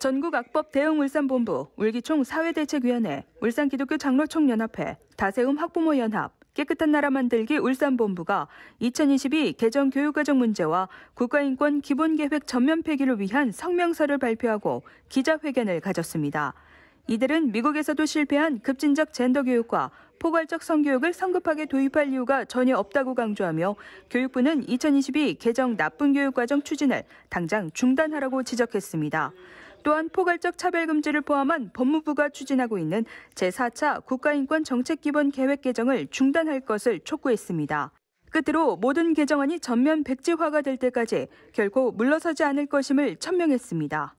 전국 악법 대응 울산본부, 울기총 사회대책위원회, 울산기독교 장로총연합회, 다세움 학부모연합, 깨끗한 나라 만들기 울산본부가 2022 개정 교육과정 문제와 국가인권 기본계획 전면 폐기를 위한 성명서를 발표하고 기자회견을 가졌습니다. 이들은 미국에서도 실패한 급진적 젠더 교육과 포괄적 성교육을 성급하게 도입할 이유가 전혀 없다고 강조하며 교육부는 2022 개정 나쁜 교육과정 추진을 당장 중단하라고 지적했습니다. 또한 포괄적 차별 금지를 포함한 법무부가 추진하고 있는 제4차 국가인권 정책 기본 계획 개정을 중단할 것을 촉구했습니다. 끝으로 모든 개정안이 전면 백지화가 될 때까지 결코 물러서지 않을 것임을 천명했습니다.